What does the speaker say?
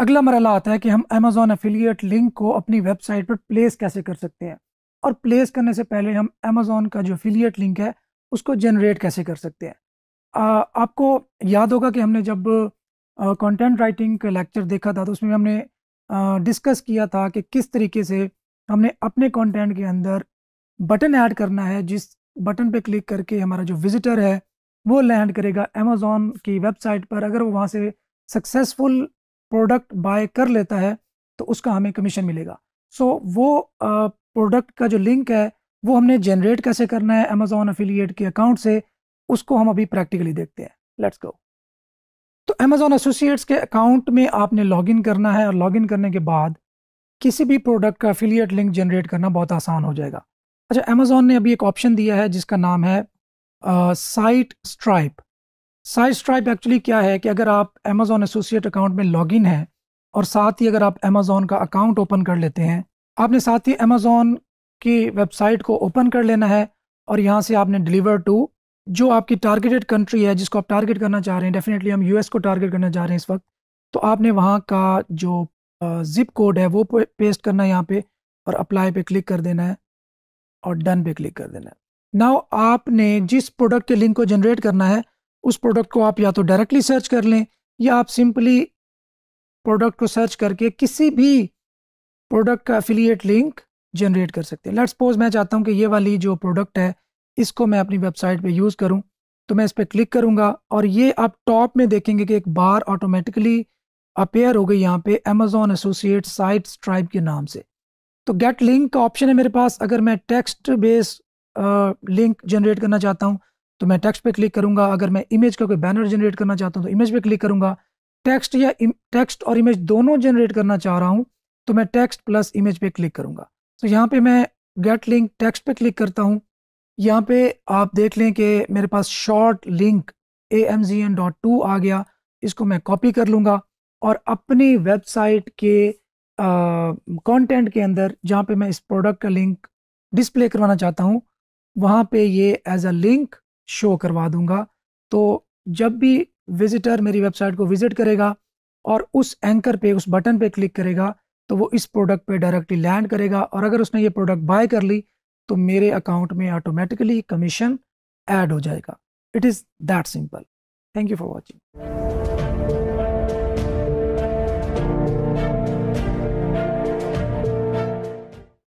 अगला मरला आता है कि हम अमेजोन एफिलिएट लिंक को अपनी वेबसाइट पर प्लेस कैसे कर सकते हैं और प्लेस करने से पहले हम अमेज़ोन का जो अफिलियट लिंक है उसको जनरेट कैसे कर सकते हैं आ, आपको याद होगा कि हमने जब कंटेंट राइटिंग का लेक्चर देखा था तो उसमें हमने डिस्कस किया था कि किस तरीके से हमने अपने कंटेंट के अंदर बटन ऐड करना है जिस बटन पे क्लिक करके हमारा जो विजिटर है वो लैंड करेगा अमेज़ोन की वेबसाइट पर अगर वो वहाँ से सक्सेसफुल प्रोडक्ट बाय कर लेता है तो उसका हमें कमीशन मिलेगा सो so, वो प्रोडक्ट का जो लिंक है वो हमने जनरेट कैसे करना है अमेजोन अफिलियट के अकाउंट से उसको हम अभी प्रैक्टिकली देखते हैं लेट्स गो तो अमेजोन एसोसिएट्स के अकाउंट में आपने लॉगिन करना है और लॉगिन करने के बाद किसी भी प्रोडक्ट का अफिलियट लिंक जनरेट करना बहुत आसान हो जाएगा अच्छा अमेजोन ने अभी एक ऑप्शन दिया है जिसका नाम है site stripe site stripe actually क्या है कि अगर आप अमेजोन एसोसिएट अकाउंट में लॉगिन है और साथ ही अगर आप अमेजोन का अकाउंट ओपन कर लेते हैं आपने साथ ही अमेज़ोन की वेबसाइट को ओपन कर लेना है और यहाँ से आपने डिलीवर टू जो आपकी टारगेटेड कंट्री है जिसको आप टारगेट करना चाह रहे हैं डेफिनेटली हम यूएस को टारगेट करना चाह रहे हैं इस वक्त तो आपने वहाँ का जो ज़िप कोड है वो पेस्ट करना है यहाँ पे और अप्लाई पे क्लिक कर देना है और डन पे क्लिक कर देना है नाउ आपने जिस प्रोडक्ट के लिंक को जनरेट करना है उस प्रोडक्ट को आप या तो डायरेक्टली सर्च कर लें या आप सिंपली प्रोडक्ट को सर्च करके किसी भी प्रोडक्ट का एफिलिएट लिंक जनरेट कर सकते हैं लेट्स सपोज मैं चाहता हूँ कि ये वाली जो प्रोडक्ट है इसको मैं अपनी वेबसाइट पे यूज़ करूँ तो मैं इस पर क्लिक करूँगा और ये आप टॉप में देखेंगे कि एक बार ऑटोमेटिकली अपेयर हो गई यहाँ पे अमेजोन एसोसिएट साइट ट्राइब के नाम से तो गेट लिंक का ऑप्शन है मेरे पास अगर मैं टेक्स्ट बेस लिंक जनरेट करना चाहता हूँ तो मैं टेक्स्ट पे क्लिक करूँगा अगर मैं इमेज का कोई बैनर जनरेट करना चाहता हूँ तो इमेज पे क्लिक करूँगा टेक्स्ट या टेक्स्ट और इमेज दोनों जनरेट करना चाह रहा हूँ तो मैं टेक्स्ट प्लस इमेज पे क्लिक करूँगा तो यहाँ पे मैं गेट लिंक टेक्स्ट पे क्लिक करता हूँ यहाँ पे आप देख लें कि मेरे पास short link A M G N dot to आ गया इसको मैं कॉपी कर लूँगा और अपनी वेबसाइट के कंटेंट के अंदर जहाँ पे मैं इस प्रोडक्ट का लिंक डिस्प्ले करवाना चाहता हूँ वहाँ पे ये एज अ लिंक शो करवा दूँगा तो जब भी विजिटर मेरी वेबसाइट को विज़िट करेगा और उस एंकर पे उस बटन पे क्लिक करेगा तो वो इस प्रोडक्ट पे डायरेक्टली लैंड करेगा और अगर उसने ये प्रोडक्ट बाय कर ली तो मेरे अकाउंट में ऑटोमेटिकली कमीशन ऐड हो जाएगा it is that simple thank you for watching